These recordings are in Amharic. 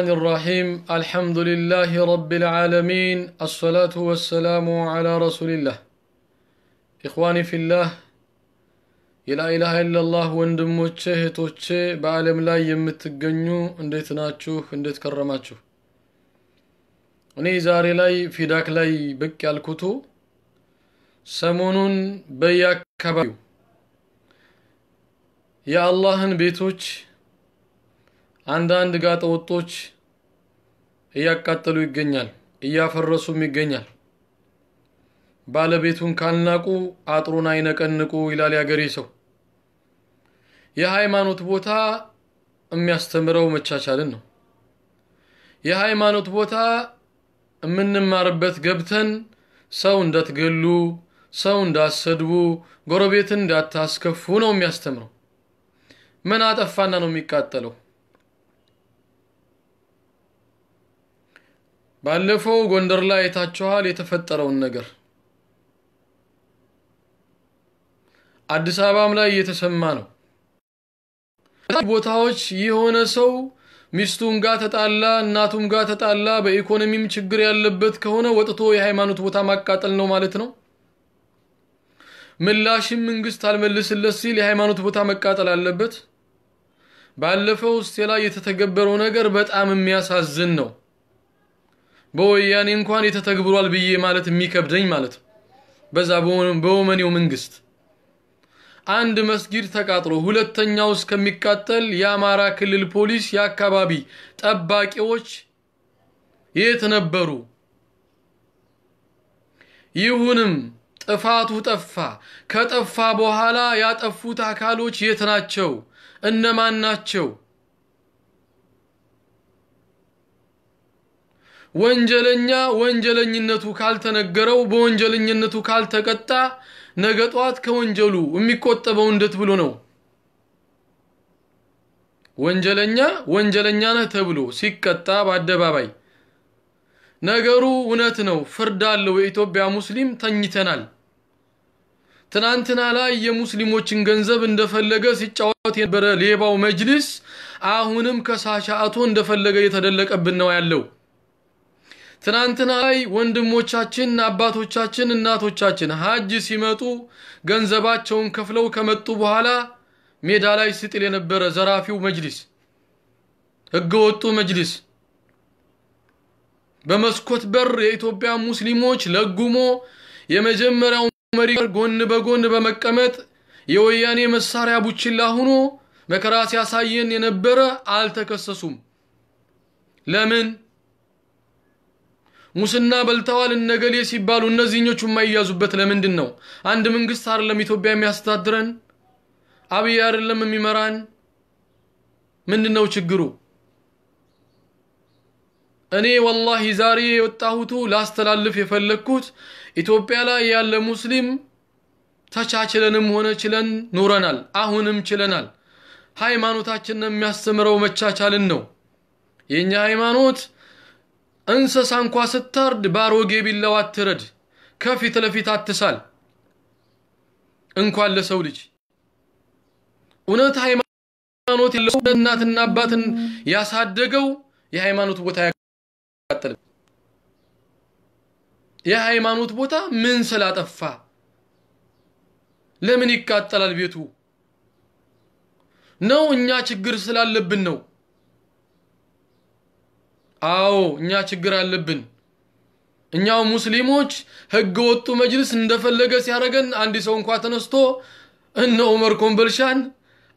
الرحمن الرحيم الحمد لله رب العالمين الصلاة والسلام على رسول الله إخواني في الله የላ ኢላሃ ኢላላህ ወንድሞቼ እህቶቼ በዓለም ላይ የምትገኙ እንዴት ናችሁ? እንዴት ከረማችሁ? እኔ ዛሬ ላይ ፊዳክ ላይ ብቅ ያልኩቱ ሰሞኑን በየአካባቢው የአላህን ቤቶች አንዳንድ ወጦች እያቃጠሉ ይገኛል፣ እያፈረሱም ይገኛል። ባለቤቱን ካልናቁ አጥሩን አይነቀንቁ ይላል ያገሬ ሰው። የሃይማኖት ቦታ የሚያስተምረው መቻቻልን ነው። የሃይማኖት ቦታ የምንማርበት ገብተን ሰው እንዳትገሉ፣ ሰው እንዳሰድቡ፣ ጎረቤትን እንዳታስከፉ ነው የሚያስተምረው። ምን አጠፋና ነው የሚቃጠለው? ባለፈው ጎንደር ላይ አይታችኋል የተፈጠረውን ነገር። አዲስ አበባም ላይ እየተሰማ ነው። ቦታዎች የሆነ ሰው ሚስቱም ጋር ተጣላ፣ እናቱም ጋር ተጣላ፣ በኢኮኖሚም ችግር ያለበት ከሆነ ወጥቶ የሃይማኖት ቦታ ማቃጠል ነው ማለት ነው። ምላሽም መንግስት አልመልስለት ሲል የሃይማኖት ቦታ መቃጠል አለበት። ባለፈው ውስጥ ላይ የተተገበረው ነገር በጣም የሚያሳዝን ነው። በወያኔ እንኳን የተተግብሯል ብዬ ማለት የሚከብደኝ ማለት ነው። በዛ በወመኔው መንግስት አንድ መስጊድ ተቃጥሎ ሁለተኛው እስከሚቃጠል የአማራ ክልል ፖሊስ የአካባቢ ጠባቂዎች የት ነበሩ? ይሁንም ጥፋቱ ጠፋ። ከጠፋ በኋላ ያጠፉት አካሎች የት ናቸው? እነማን ናቸው? ወንጀለኛ ወንጀለኝነቱ ካልተነገረው በወንጀለኝነቱ ካልተቀጣ ነገ ጧት ከወንጀሉ የሚቆጠበው እንዴት ብሎ ነው? ወንጀለኛ ወንጀለኛ ነህ ተብሎ ሲቀጣ በአደባባይ ነገሩ እውነት ነው። ፍርድ አለው። የኢትዮጵያ ሙስሊም ተኝተናል። ትናንትና ላይ የሙስሊሞችን ገንዘብ እንደፈለገ ሲጫወት የነበረ ሌባው መጅልስ አሁንም አቶ እንደፈለገ እየተደለቀብን ነው ያለው። ትናንትና ላይ ወንድሞቻችን፣ አባቶቻችን፣ እናቶቻችን ሀጅ ሲመጡ ገንዘባቸውን ከፍለው ከመጡ በኋላ ሜዳ ላይ ስጥል የነበረ ዘራፊው መጅሊስ፣ ህገወጡ መጅሊስ በመስኮት በር የኢትዮጵያ ሙስሊሞች ለጉሞ የመጀመሪያው መሪ ጎን በጎን በመቀመጥ የወያኔ መሳሪያ ቡችላ ሆኖ መከራ ሲያሳየን የነበረ አልተከሰሱም። ለምን? ሙስና በልተዋል እነገሌ ሲባሉ እነዚህኞቹ የማይያዙበት ለምንድን ነው? አንድ መንግስት አይደለም ኢትዮጵያ የሚያስተዳድረን? አብይ አይደለም የሚመራን? ምንድን ነው ችግሩ? እኔ ወላሂ ዛሬ የወጣሁቱ ላስተላልፍ የፈለግኩት ኢትዮጵያ ላይ ያለ ሙስሊም ተቻችለንም ሆነ ችለን ኖረናል። አሁንም ችለናል። ሃይማኖታችንን የሚያስተምረው መቻቻልን ነው። የእኛ ሃይማኖት እንስሳ እንኳ ስታርድ ባሮጌ ቢላዋ አትረድ፣ ከፊት ለፊት አትሳል። እንኳን ለሰው ልጅ እውነት ሃይማኖት የለው እናትና አባትን ያሳደገው የሃይማኖት ቦታ ያቃጥልም። የሃይማኖት ቦታ ምን ስላጠፋ ለምን ይቃጠላል ቤቱ? ነው እኛ ችግር ስላለብን ነው። አዎ እኛ ችግር አለብን። እኛው ሙስሊሞች ህገ ወጡ መጅልስ እንደፈለገ ሲያደርገን አንድ ሰው እንኳ ተነስቶ እነ ኦመር ኮምበልሻን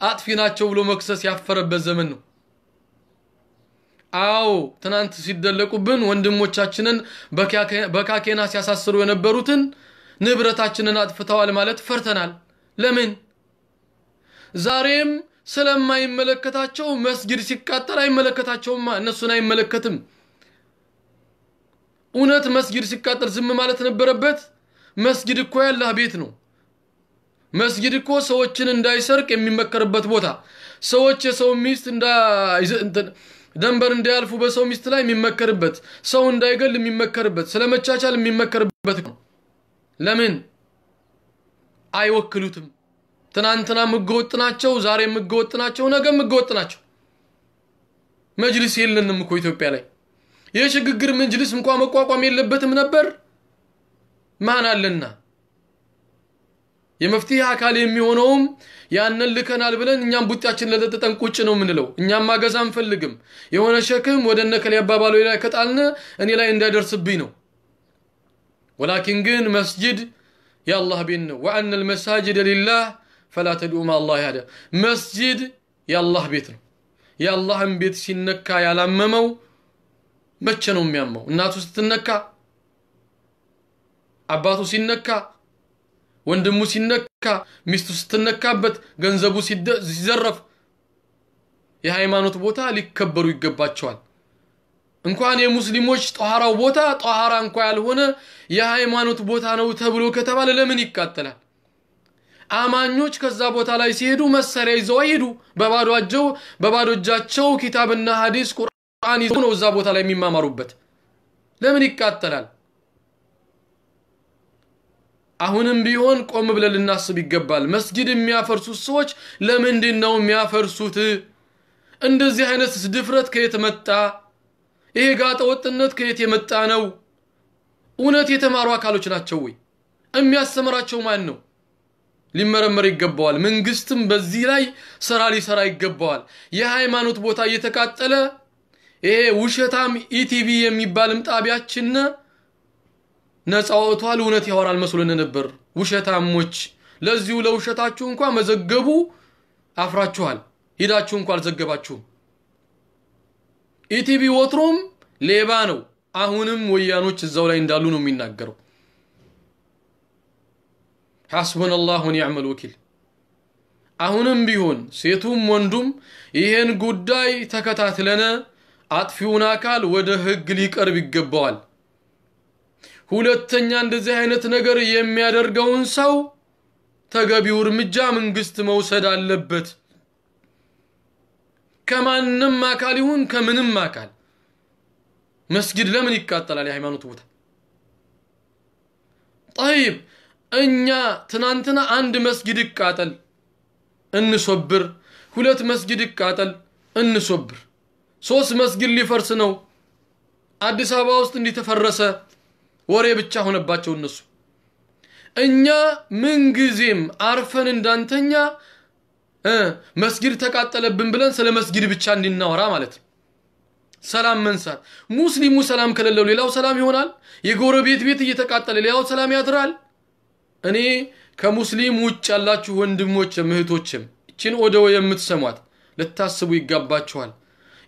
አጥፊ ናቸው ብሎ መክሰስ ያፈረበት ዘመን ነው። አዎ ትናንት ሲደለቁብን ወንድሞቻችንን በካኬና ሲያሳስሩ የነበሩትን ንብረታችንን አጥፍተዋል ማለት ፈርተናል። ለምን ዛሬም ስለማይመለከታቸው መስጊድ ሲቃጠል አይመለከታቸውማ፣ እነሱን አይመለከትም። እውነት መስጊድ ሲቃጠል ዝም ማለት ነበረበት? መስጊድ እኮ ያላህ ቤት ነው። መስጊድ እኮ ሰዎችን እንዳይሰርቅ የሚመከርበት ቦታ፣ ሰዎች የሰው ሚስት ደንበር እንዳያልፉ በሰው ሚስት ላይ የሚመከርበት፣ ሰው እንዳይገል የሚመከርበት፣ ስለ መቻቻል የሚመከርበት ነው። ለምን አይወክሉትም? ትናንትና ህገወጥ ናቸው፣ ዛሬ ህገወጥ ናቸው፣ ነገም ህገወጥ ናቸው። መጅልስ የለንም እኮ ኢትዮጵያ ላይ የሽግግር መጅልስ እንኳ መቋቋም የለበትም ነበር። ማን አለና የመፍትሄ አካል የሚሆነውም ያንን ልከናል ብለን እኛም ቡጢያችን ለጠጥጠን ቁጭ ነው የምንለው። እኛም አገዛ አንፈልግም። የሆነ ሸክም ወደ እነከሌ አባባሉ ላይ ከጣልን እኔ ላይ እንዳይደርስብኝ ነው። ወላኪን ግን መስጅድ የአላህ ቤት ነው። ወአነ ልመሳጅደ ሊላህ ፈላ ተድኡ ማላሂ አሐዳ መስጂድ የአላህ ቤት ነው። የአላህን ቤት ሲነካ ያላመመው መቼ ነው የሚያመው? እናቱ ስትነካ፣ አባቱ ሲነካ፣ ወንድሙ ሲነካ፣ ሚስቱ ስትነካበት፣ ገንዘቡ ሲዘረፍ፣ የሃይማኖት ቦታ ሊከበሩ ይገባቸዋል። እንኳን የሙስሊሞች ጧሃራው ቦታ ጧሃራ እንኳ ያልሆነ የሃይማኖት ቦታ ነው ተብሎ ከተባለ ለምን ይቃጠላል? አማኞች ከዛ ቦታ ላይ ሲሄዱ መሳሪያ ይዘው አይሄዱ። በባዶአቸው በባዶ እጃቸው ኪታብና ሐዲስ ቁርአን ይዘው ነው እዛ ቦታ ላይ የሚማማሩበት። ለምን ይቃጠላል? አሁንም ቢሆን ቆም ብለን ልናስብ ይገባል። መስጊድ የሚያፈርሱት ሰዎች ለምንድን ነው የሚያፈርሱት? እንደዚህ አይነት ድፍረት ከየት መጣ? ይሄ ጋጠ ወጥነት ከየት የመጣ ነው? እውነት የተማሩ አካሎች ናቸው ወይ? የሚያስተምራቸው ማን ነው? ሊመረመር ይገባዋል። መንግስትም በዚህ ላይ ስራ ሊሰራ ይገባዋል። የሃይማኖት ቦታ እየተቃጠለ ይሄ ውሸታም ኢቲቪ የሚባልም ጣቢያችን ነፃ ወጥቷል። እውነት ያወራል መስሎን ነበር። ውሸታሞች፣ ለዚሁ ለውሸታችሁ እንኳ መዘገቡ አፍራችኋል። ሂዳችሁ እንኳ አልዘገባችሁም። ኢቲቪ ወትሮም ሌባ ነው። አሁንም ወያኖች እዛው ላይ እንዳሉ ነው የሚናገረው። ሐስቡነላሁ ወኒዕመል ወኪል። አሁንም ቢሆን ሴቱም ወንዱም ይህን ጉዳይ ተከታትለን አጥፊውን አካል ወደ ህግ ሊቀርብ ይገባዋል። ሁለተኛ እንደዚህ አይነት ነገር የሚያደርገውን ሰው ተገቢው እርምጃ መንግስት መውሰድ አለበት። ከማንም አካል ይሁን ከምንም አካል መስጊድ ለምን ይቃጠላል? የሃይማኖት ቦታ ጠይብ እኛ ትናንትና አንድ መስጊድ ይቃጠል እንሶብር፣ ሁለት መስጊድ ይቃጠል እንሶብር፣ ሶስት መስጊድ ሊፈርስ ነው አዲስ አበባ ውስጥ እንዲተፈረሰ ወሬ ብቻ ሆነባቸው እነሱ። እኛ ምንጊዜም አርፈን እንዳንተኛ መስጊድ ተቃጠለብን ብለን ስለ መስጊድ ብቻ እንድናወራ ማለት ነው። ሰላም መንሳት ሙስሊሙ ሰላም ከሌለው ሌላው ሰላም ይሆናል። የጎረቤት ቤት እየተቃጠለ ሌላው ሰላም ያድራል። እኔ ከሙስሊም ውጭ ያላችሁ ወንድሞችም እህቶችም እችን ወደው የምትሰሟት ልታስቡ ይጋባችኋል።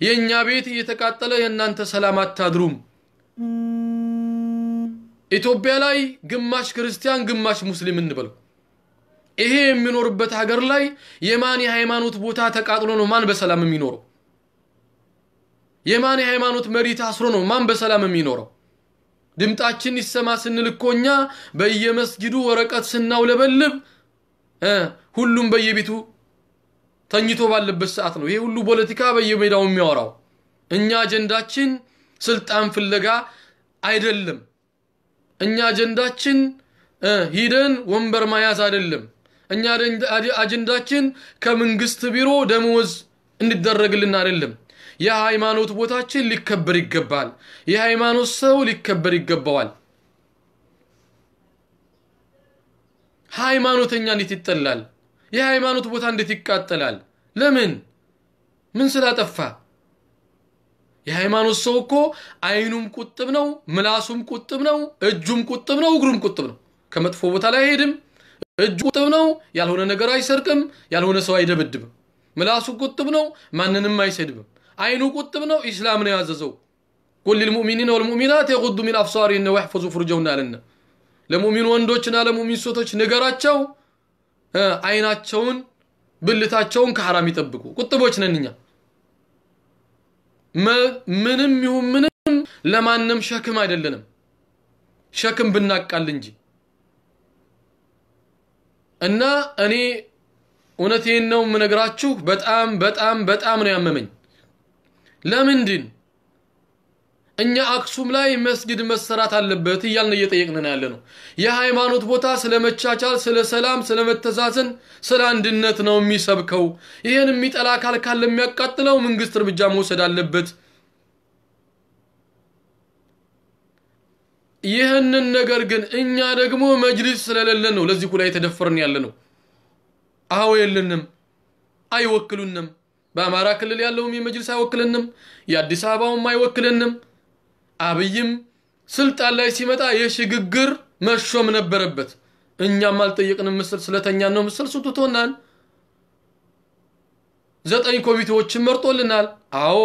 የእኛ ቤት እየተቃጠለ የእናንተ ሰላም አታድሩም። ኢትዮጵያ ላይ ግማሽ ክርስቲያን ግማሽ ሙስሊም እንበለው። ይሄ የሚኖርበት ሀገር ላይ የማን የሃይማኖት ቦታ ተቃጥሎ ነው ማን በሰላም የሚኖረው? የማን የሃይማኖት መሪ ታስሮ ነው ማን በሰላም የሚኖረው? ድምጣችን ይሰማ ስንል እኮ እኛ በየመስጊዱ ወረቀት ስናውለበልብ ሁሉም በየቤቱ ተኝቶ ባለበት ሰዓት ነው። ይሄ ሁሉ ፖለቲካ በየሜዳው የሚያወራው። እኛ አጀንዳችን ስልጣን ፍለጋ አይደለም። እኛ አጀንዳችን ሂደን ወንበር መያዝ አይደለም። እኛ አጀንዳችን ከመንግስት ቢሮ ደመወዝ እንዲደረግልን አይደለም። የሃይማኖት ቦታችን ሊከበር ይገባል። የሃይማኖት ሰው ሊከበር ይገባዋል። ሃይማኖተኛ እንዴት ይጠላል? የሃይማኖት ቦታ እንዴት ይቃጠላል? ለምን? ምን ስላጠፋ? የሃይማኖት ሰው እኮ አይኑም ቁጥብ ነው፣ ምላሱም ቁጥብ ነው፣ እጁም ቁጥብ ነው፣ እግሩም ቁጥብ ነው። ከመጥፎ ቦታ ላይ አይሄድም። እጁ ቁጥብ ነው፣ ያልሆነ ነገር አይሰርቅም፣ ያልሆነ ሰው አይደበድብም። ምላሱ ቁጥብ ነው፣ ማንንም አይሰድብም። አይኑ ቁጥብ ነው ኢስላም ነው ያዘዘው ቁል ልልሙእሚኒን ወልሙእሚናት የቁዱ ሚን አፍሳሪን ወሕፈዙ ፍሩጀውን አለና ለሙእሚን ወንዶችና ለሙእሚን ሴቶች ንገራቸው አይናቸውን ብልታቸውን ከሐራም ይጠብቁ ቁጥቦች ነን እኛ ምንም ይሁን ምንም ለማንም ሸክም አይደለንም ሸክም ብናቃል እንጂ እና እኔ እውነቴን ነው የምነግራችሁ በጣም በጣም በጣም ነው ያመመኝ ለምንድን እኛ አክሱም ላይ መስጊድ መሰራት አለበት እያልን እየጠየቅን ያለ ነው። የሃይማኖት ቦታ ስለ መቻቻል፣ ስለ ሰላም፣ ስለ መተዛዘን፣ ስለ አንድነት ነው የሚሰብከው። ይህን የሚጠላ አካል ካለ የሚያቃጥለው መንግስት እርምጃ መውሰድ አለበት። ይህንን ነገር ግን እኛ ደግሞ መጅሊስ ስለሌለን ነው ለዚህ ሁላ የተደፈርን ያለ ነው። አዎ የለንም፣ አይወክሉንም። በአማራ ክልል ያለውም የመጅልስ አይወክልንም፣ የአዲስ አበባውም አይወክልንም። አብይም ስልጣን ላይ ሲመጣ የሽግግር መሾም ነበረበት። እኛም አልጠየቅንም። ምስል ስለተኛን ነው። ምስል ስንቱ ዘጠኝ ኮሚቴዎችን መርጦልናል። አዎ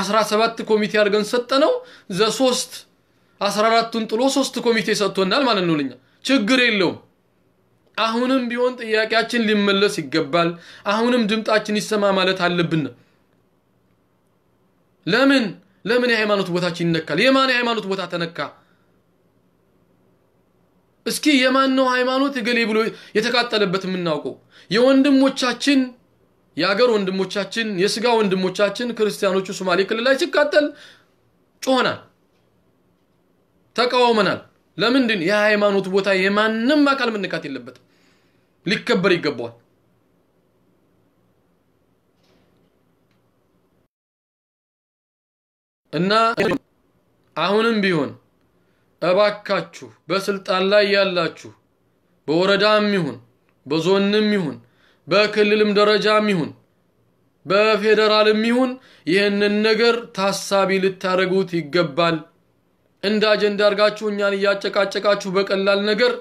አስራ ሰባት ኮሚቴ አድርገን ሰጠነው። ዘሶስት አስራ አራቱን ጥሎ ሶስት ኮሚቴ ሰጥቶናል ማለት ነው። ለኛ ችግር የለውም። አሁንም ቢሆን ጥያቄያችን ሊመለስ ይገባል። አሁንም ድምጣችን ይሰማ ማለት አለብን። ለምን ለምን የሃይማኖት ቦታችን ይነካል? የማን የሃይማኖት ቦታ ተነካ? እስኪ የማን ነው ሃይማኖት እገሌ ብሎ የተቃጠለበት የምናውቀው? የወንድሞቻችን የአገር ወንድሞቻችን የስጋ ወንድሞቻችን ክርስቲያኖቹ ሶማሌ ክልል ላይ ሲቃጠል ጮሆናል፣ ተቃውመናል። ለምንድን የሃይማኖት ቦታ የማንም አካል መነካት የለበትም። ሊከበር ይገባዋል። እና አሁንም ቢሆን እባካችሁ በስልጣን ላይ ያላችሁ በወረዳም ይሁን በዞንም ይሁን በክልልም ደረጃም ይሁን በፌዴራልም ይሁን ይህንን ነገር ታሳቢ ልታደርጉት ይገባል። እንደ አጀንዳ አድርጋችሁ እኛን እያጨቃጨቃችሁ በቀላል ነገር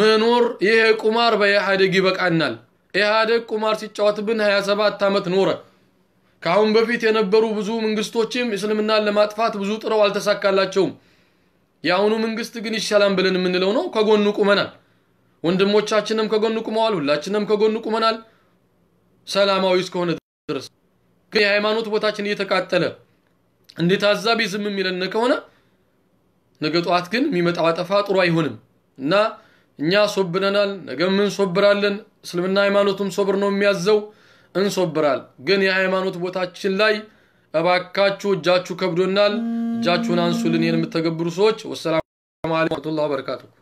መኖር ይሄ ቁማር በኢህአዴግ ይበቃናል። ኢህአዴግ ቁማር ሲጫወትብን 27 ዓመት ኖረ። ከአሁን በፊት የነበሩ ብዙ መንግስቶችም እስልምናን ለማጥፋት ብዙ ጥረው አልተሳካላቸውም። የአሁኑ መንግስት ግን ይሻላል ብለን የምንለው ነው። ከጎኑ ቁመናል። ወንድሞቻችንም ከጎኑ ቁመዋል። ሁላችንም ከጎኑ ቁመናል። ሰላማዊ እስከሆነ ድረስ ግን የሃይማኖት ቦታችን እየተቃጠለ እንደ ታዛቢ ዝም የሚለን ከሆነ ነገ ጠዋት ግን የሚመጣው አጠፋ ጥሩ አይሆንም እና እኛ ሶብነናል፣ ነገም እንሶብራለን። እስልምና ሃይማኖቱም ሶብር ነው የሚያዘው፣ እንሶብራል። ግን የሃይማኖት ቦታችን ላይ እባካችሁ እጃችሁ ከብዶናል፣ እጃችሁን አንሱልን የምተገብሩ ሰዎች። ወሰላሙ አለይኩም ወረህመቱላሂ ወበረካቱሁ።